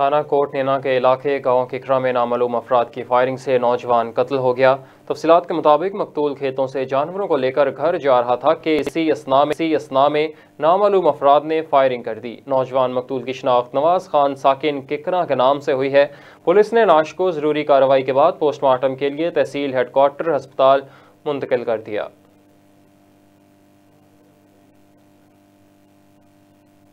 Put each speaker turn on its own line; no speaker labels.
थाना कोट नैना के इलाके गांव किखरा में नामालूम अफराद की फायरिंग से नौजवान कत्ल हो गया तफसीत के मुताबिक मकतूल खेतों से जानवरों को लेकर घर जा रहा था कि इसी असना में इसी असना में नामालूम अफराद ने फायरिंग कर दी नौजवान मकतूल की शनाख्त नवाज खान साकििन किकरा के नाम से हुई है पुलिस ने लाश को ज़रूरी कार्रवाई के बाद पोस्टमार्टम के लिए तहसील हेडकोार्टर हस्पताल मुंतकिल कर दिया